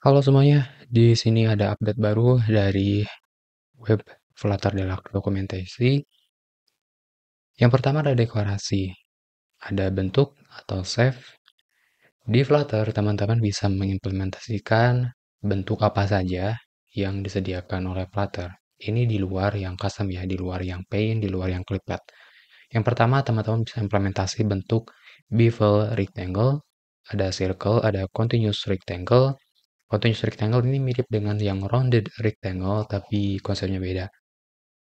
Halo semuanya, di sini ada update baru dari web Flutter Deluxe Dokumentasi. Yang pertama ada dekorasi, ada bentuk atau save. Di Flutter, teman-teman bisa mengimplementasikan bentuk apa saja yang disediakan oleh Flutter. Ini di luar yang custom ya, di luar yang paint, di luar yang cliplet. Yang pertama, teman-teman bisa implementasi bentuk bevel rectangle, ada circle, ada continuous rectangle, Continuous rectangle ini mirip dengan yang rounded rectangle, tapi konsepnya beda.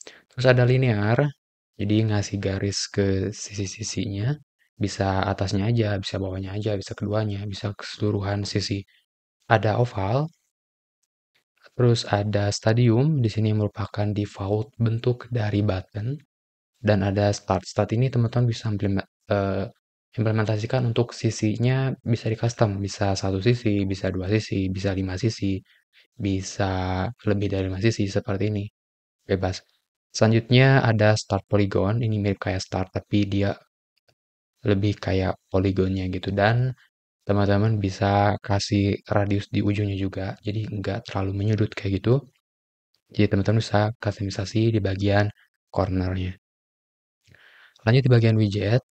Terus ada linear, jadi ngasih garis ke sisi-sisinya, bisa atasnya aja, bisa bawahnya aja, bisa keduanya, bisa keseluruhan sisi. Ada oval, terus ada stadium, di sini merupakan default bentuk dari button, dan ada start. Start ini teman-teman bisa uh, implementasikan untuk sisinya bisa di custom, bisa satu sisi, bisa dua sisi, bisa lima sisi, bisa lebih dari lima sisi seperti ini. Bebas. Selanjutnya ada start polygon, ini mirip kayak start tapi dia lebih kayak poligonnya gitu dan teman-teman bisa kasih radius di ujungnya juga jadi nggak terlalu menyudut kayak gitu jadi teman-teman bisa customisasi di bagian cornernya lanjut di bagian widget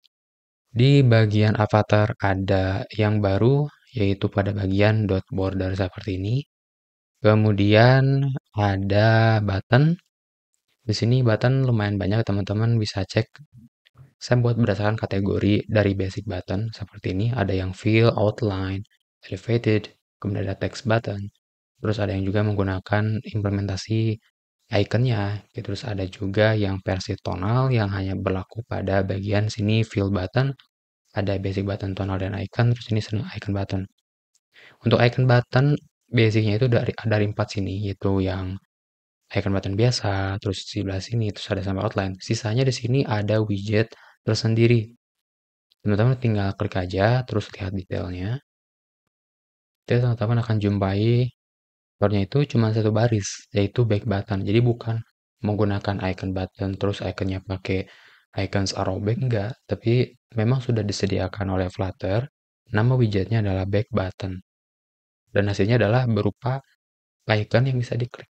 di bagian avatar ada yang baru, yaitu pada bagian dot border seperti ini. Kemudian ada button. Di sini button lumayan banyak, teman-teman bisa cek. Saya buat berdasarkan kategori dari basic button seperti ini. Ada yang fill, outline, elevated, kemudian ada text button. Terus ada yang juga menggunakan implementasi iconnya. Terus ada juga yang versi tonal yang hanya berlaku pada bagian sini fill button. Ada basic button tonal dan icon, terus ini senang icon button. Untuk icon button, basicnya itu dari ada dari empat sini, yaitu yang icon button biasa, terus di sebelah sini, terus ada sampai outline. Sisanya di sini ada widget tersendiri. Teman-teman tinggal klik aja, terus lihat detailnya. Jadi teman-teman akan jumpai Barnya itu cuma satu baris, yaitu back button. Jadi bukan menggunakan icon button terus iconnya pakai icons arrow back enggak, tapi memang sudah disediakan oleh Flutter. Nama widgetnya adalah back button. Dan hasilnya adalah berupa icon yang bisa diklik.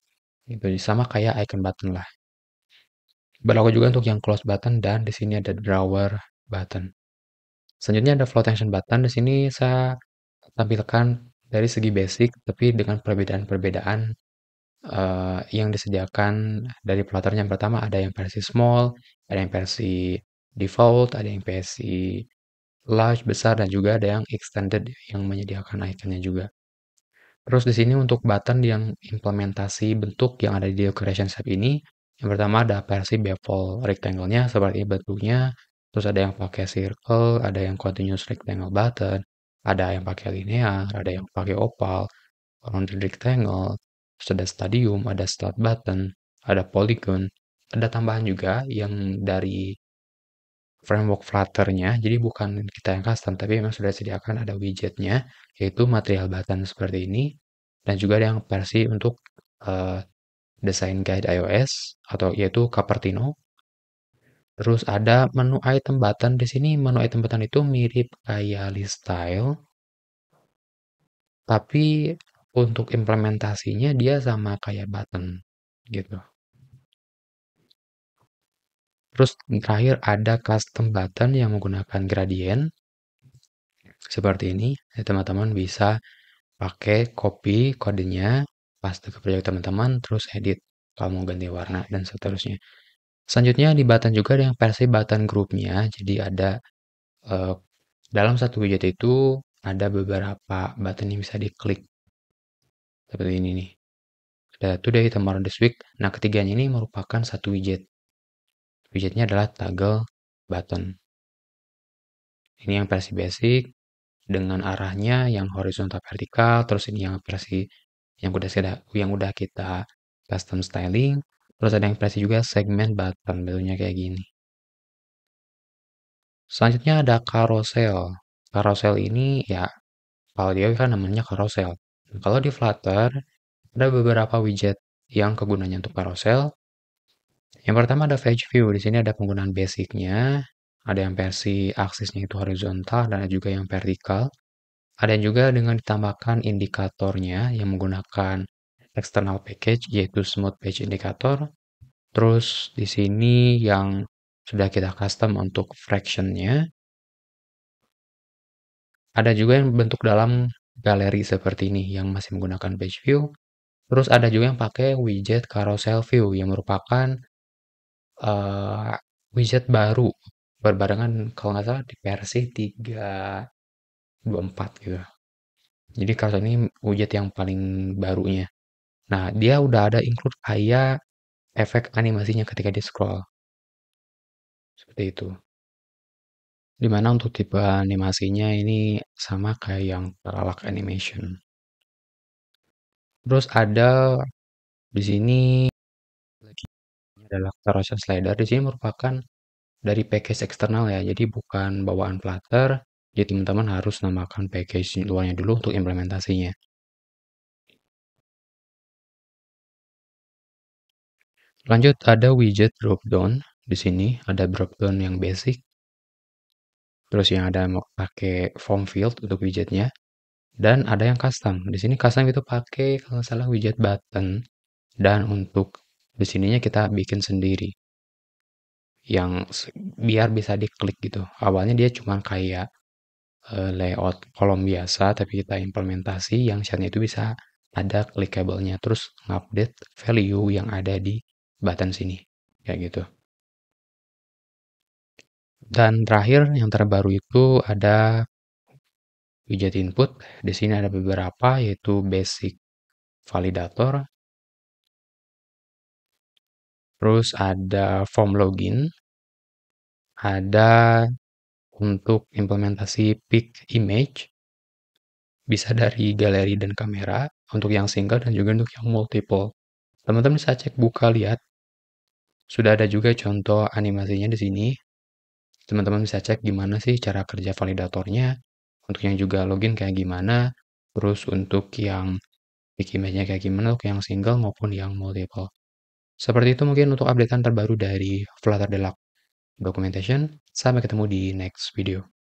Itu sama kayak icon button lah. Berlaku juga untuk yang close button dan di sini ada drawer button. Selanjutnya ada float button. Di sini saya tampilkan dari segi basic, tapi dengan perbedaan-perbedaan uh, yang disediakan dari pelatarnya. Yang pertama ada yang versi small, ada yang versi default, ada yang versi large besar dan juga ada yang extended yang menyediakan iconnya juga. Terus di sini untuk button yang implementasi bentuk yang ada di decoration tab ini, yang pertama ada versi bevel rectangle-nya seperti bentuknya, terus ada yang pakai circle, ada yang continuous rectangle button, ada yang pakai linear, ada yang pakai opal, rounded rectangle, terus ada stadium, ada slot button, ada polygon. Ada tambahan juga yang dari framework flutter jadi bukan kita yang custom, tapi memang sudah disediakan ada widgetnya, yaitu material button seperti ini, dan juga ada yang versi untuk uh, desain guide iOS, atau yaitu Cupertino, Terus ada menu item button. Di sini menu item button itu mirip kayak list style. Tapi untuk implementasinya dia sama kayak button gitu. Terus terakhir ada custom button yang menggunakan gradient. Seperti ini, ya, teman-teman bisa pakai copy kodenya, paste ke project teman-teman, terus edit kalau mau ganti warna dan seterusnya. Selanjutnya di button juga ada yang versi button grupnya. Jadi ada uh, dalam satu widget itu ada beberapa button yang bisa diklik. Seperti ini nih. Ada today, tomorrow, this week. Nah, ketiganya ini merupakan satu widget. Widgetnya adalah toggle button. Ini yang versi basic dengan arahnya yang horizontal vertikal, terus ini yang versi yang udah yang udah kita custom styling, Terus ada yang versi juga segmen button, bentuknya kayak gini. Selanjutnya ada carousel. Carousel ini ya, kalau dia kan namanya carousel. Kalau di Flutter, ada beberapa widget yang kegunaannya untuk carousel. Yang pertama ada page view. Di sini ada penggunaan basicnya, ada yang versi aksisnya itu horizontal, dan ada juga yang vertikal. Ada yang juga dengan ditambahkan indikatornya yang menggunakan external package yaitu smooth page indicator. Terus di sini yang sudah kita custom untuk fractionnya. Ada juga yang bentuk dalam galeri seperti ini yang masih menggunakan page view. Terus ada juga yang pakai widget carousel view yang merupakan uh, widget baru berbarengan kalau nggak salah di versi 324 gitu. Jadi kalau ini widget yang paling barunya. Nah, dia udah ada include kayak efek animasinya ketika di scroll. Seperti itu. Dimana untuk tipe animasinya ini sama kayak yang teralak animation. Terus ada di sini adalah Corrosion Slider. Di sini merupakan dari package eksternal ya, jadi bukan bawaan Flutter. Jadi teman-teman harus namakan package luarnya dulu untuk implementasinya. Lanjut ada widget dropdown di sini ada dropdown yang basic. Terus yang ada mau pakai form field untuk widgetnya. Dan ada yang custom. Di sini custom itu pakai kalau salah widget button. Dan untuk di sininya kita bikin sendiri. Yang biar bisa diklik gitu. Awalnya dia cuma kayak eh, layout kolom biasa tapi kita implementasi yang chatnya itu bisa ada clickable-nya terus update value yang ada di button sini kayak gitu dan terakhir yang terbaru itu ada widget input di sini ada beberapa yaitu basic validator terus ada form login ada untuk implementasi pick image bisa dari galeri dan kamera untuk yang single dan juga untuk yang multiple teman-teman bisa cek buka lihat sudah ada juga contoh animasinya di sini. Teman-teman bisa cek gimana sih cara kerja validatornya, untuk yang juga login kayak gimana, terus untuk yang bikin image-nya kayak gimana, untuk yang single maupun yang multiple. Seperti itu mungkin untuk updatean terbaru dari Flutter Deluxe Documentation. Sampai ketemu di next video.